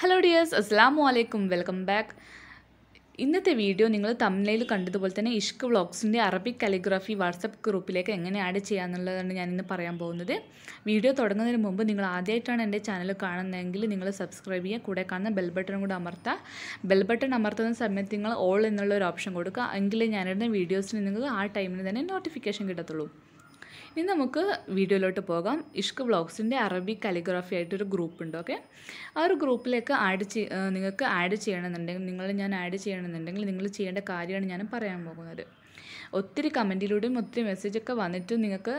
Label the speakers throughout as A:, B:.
A: hello dears അസ്സാം വലൈക്കും welcome back ഇന്നത്തെ വീഡിയോ നിങ്ങൾ തമിഴിൽ കണ്ടതുപോലെ തന്നെ ഇഷ്ക് വ്ളോഗ്സിൻ്റെ അറബിക് കാലിഗ്രാഫി വാട്സപ്പ് ഗ്രൂപ്പിലേക്ക് എങ്ങനെ ആഡ് ചെയ്യാമെന്നുള്ളതാണ് ഞാനിന്ന് പറയാൻ പോകുന്നത് വീഡിയോ തുടങ്ങുന്നതിന് മുമ്പ് നിങ്ങൾ ആദ്യമായിട്ടാണ് എൻ്റെ ചാനൽ കാണുന്നതെങ്കിൽ നിങ്ങൾ സബ്സ്ക്രൈബ് ചെയ്യുക കൂടെ കാണുന്ന ബെൽ കൂടെ അമർത്താം ബെൽ ബട്ടൺ അമർത്തുന്ന സമയത്ത് നിങ്ങൾ ഓൾ എന്നുള്ള ഒരു ഓപ്ഷൻ കൊടുക്കുക എങ്കിൽ ഞാനിടുന്ന വീഡിയോസിന് നിങ്ങൾക്ക് ആ ടൈമിന് തന്നെ നോട്ടിഫിക്കേഷൻ കിട്ടത്തുള്ളൂ ഇനി നമുക്ക് വീഡിയോയിലോട്ട് പോകാം ഇഷ്ക് വ്ളോഗ്സിൻ്റെ അറബി കാലിഗ്രാഫി ആയിട്ടൊരു ഗ്രൂപ്പ് ഉണ്ട് ഓക്കെ ആ ഒരു ഗ്രൂപ്പിലേക്ക് ആഡ് ചെയ് നിങ്ങൾക്ക് ആഡ് ചെയ്യണമെന്നുണ്ടെങ്കിൽ നിങ്ങൾ ഞാൻ ആഡ് ചെയ്യണമെന്നുണ്ടെങ്കിൽ നിങ്ങൾ ചെയ്യേണ്ട കാര്യമാണ് ഞാൻ പറയാൻ പോകുന്നത് ഒത്തിരി കമൻറ്റിലൂടെയും ഒത്തിരി മെസ്സേജൊക്കെ വന്നിട്ടും നിങ്ങൾക്ക്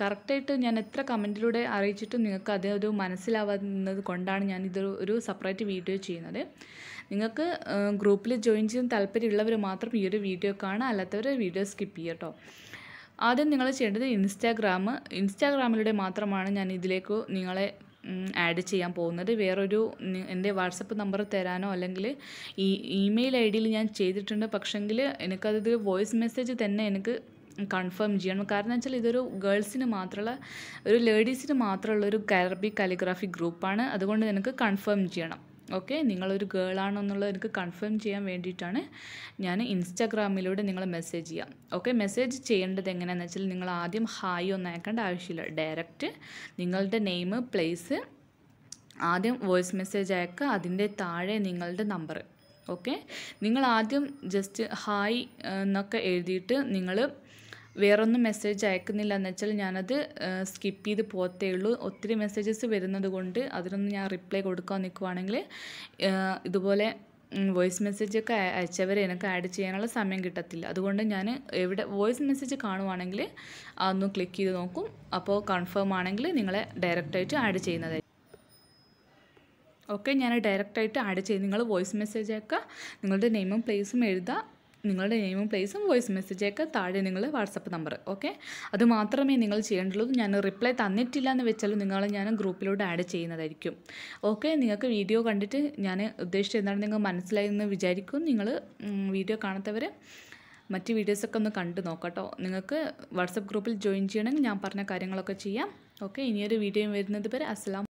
A: കറക്റ്റായിട്ട് ഞാൻ എത്ര കമൻറ്റിലൂടെ അറിയിച്ചിട്ടും നിങ്ങൾക്ക് അത് ഒരു മനസ്സിലാവുന്നത് കൊണ്ടാണ് ഞാൻ ഇത് ഒരു സെപ്പറേറ്റ് വീഡിയോ ചെയ്യുന്നത് നിങ്ങൾക്ക് ഗ്രൂപ്പിൽ ജോയിൻ ചെയ്യാൻ താല്പര്യമുള്ളവർ മാത്രം ഈ ഒരു വീഡിയോ കാണുക അല്ലാത്തവർ വീഡിയോ സ്കിപ്പ് ചെയ്യാം കേട്ടോ ആദ്യം നിങ്ങൾ ചെയ്യേണ്ടത് ഇൻസ്റ്റാഗ്രാം ഇൻസ്റ്റാഗ്രാമിലൂടെ മാത്രമാണ് ഞാൻ ഇതിലേക്ക് നിങ്ങളെ ആഡ് ചെയ്യാൻ പോകുന്നത് വേറൊരു എൻ്റെ വാട്സപ്പ് നമ്പർ തരാനോ അല്ലെങ്കിൽ ഈ ഇമെയിൽ ഐ ഡിയിൽ ഞാൻ ചെയ്തിട്ടുണ്ട് പക്ഷെങ്കിൽ എനിക്കത് വോയിസ് മെസ്സേജ് തന്നെ എനിക്ക് കൺഫേം ചെയ്യണം കാരണം വെച്ചാൽ ഇതൊരു ഗേൾസിന് മാത്രമുള്ള ഒരു ലേഡീസിന് മാത്രമുള്ള ഒരു കാരബി കാലിഗ്രാഫി ഗ്രൂപ്പാണ് അതുകൊണ്ട് എനിക്ക് കൺഫേം ചെയ്യണം ഓക്കെ നിങ്ങളൊരു ഗേളാണെന്നുള്ളത് എനിക്ക് കൺഫേം ചെയ്യാൻ വേണ്ടിയിട്ടാണ് ഞാൻ ഇൻസ്റ്റാഗ്രാമിലൂടെ നിങ്ങൾ മെസ്സേജ് ചെയ്യാം ഓക്കെ മെസ്സേജ് ചെയ്യേണ്ടത് എങ്ങനെയാണെന്ന് വെച്ചാൽ നിങ്ങൾ ആദ്യം ഹായ് ഒന്നും അയക്കേണ്ട ആവശ്യമില്ല ഡയറക്റ്റ് നിങ്ങളുടെ നെയിം പ്ലേസ് ആദ്യം വോയിസ് മെസ്സേജ് അയക്കുക അതിൻ്റെ താഴെ നിങ്ങളുടെ നമ്പർ ഓക്കെ നിങ്ങൾ ആദ്യം ജസ്റ്റ് ഹായ് എന്നൊക്കെ എഴുതിയിട്ട് നിങ്ങൾ വേറൊന്നും മെസ്സേജ് അയക്കുന്നില്ല എന്ന് വെച്ചാൽ ഞാനത് സ്കിപ്പ് ചെയ്ത് പോത്തേ ഉള്ളൂ ഒത്തിരി മെസ്സേജസ് വരുന്നത് കൊണ്ട് അതിനൊന്നും ഞാൻ റിപ്ലൈ കൊടുക്കാൻ നിൽക്കുവാണെങ്കിൽ ഇതുപോലെ വോയിസ് മെസ്സേജൊക്കെ അയച്ചവരെ എനിക്ക് ആഡ് ചെയ്യാനുള്ള സമയം കിട്ടത്തില്ല അതുകൊണ്ട് ഞാൻ എവിടെ വോയിസ് മെസ്സേജ് കാണുവാണെങ്കിൽ അതൊന്ന് ക്ലിക്ക് ചെയ്ത് നോക്കും അപ്പോൾ കൺഫേം ആണെങ്കിൽ നിങ്ങളെ ഡയറക്റ്റായിട്ട് ആഡ് ചെയ്യുന്നത് ഓക്കെ ഞാൻ ഡയറക്റ്റായിട്ട് ആഡ് ചെയ്ത് നിങ്ങൾ വോയിസ് മെസ്സേജൊക്കെ നിങ്ങളുടെ നെയിമും പ്ലേസും എഴുതുക നിങ്ങളുടെ നെയിമും പ്ലേസും വോയിസ് മെസ്സേജൊക്കെ താഴെ നിങ്ങൾ വാട്സപ്പ് നമ്പർ ഓക്കെ അതുമാത്രമേ നിങ്ങൾ ചെയ്യേണ്ടുള്ളൂ ഞാൻ റിപ്ലൈ തന്നിട്ടില്ല എന്ന് വെച്ചാൽ നിങ്ങൾ ഞാൻ ഗ്രൂപ്പിലോട്ട് ആഡ് ചെയ്യുന്നതായിരിക്കും ഓക്കെ നിങ്ങൾക്ക് വീഡിയോ കണ്ടിട്ട് ഞാൻ ഉദ്ദേശിച്ചത് എന്താണ് നിങ്ങൾ മനസ്സിലായെന്ന് വിചാരിക്കും നിങ്ങൾ വീഡിയോ കാണാത്തവർ മറ്റ് വീഡിയോസൊക്കെ ഒന്ന് കണ്ടു നോക്കട്ടോ നിങ്ങൾക്ക് വാട്സപ്പ് ഗ്രൂപ്പിൽ ജോയിൻ ചെയ്യണമെങ്കിൽ ഞാൻ പറഞ്ഞ കാര്യങ്ങളൊക്കെ ചെയ്യാം ഓക്കെ ഇനിയൊരു വീഡിയോ വരുന്നത് വരെ അസ്സാം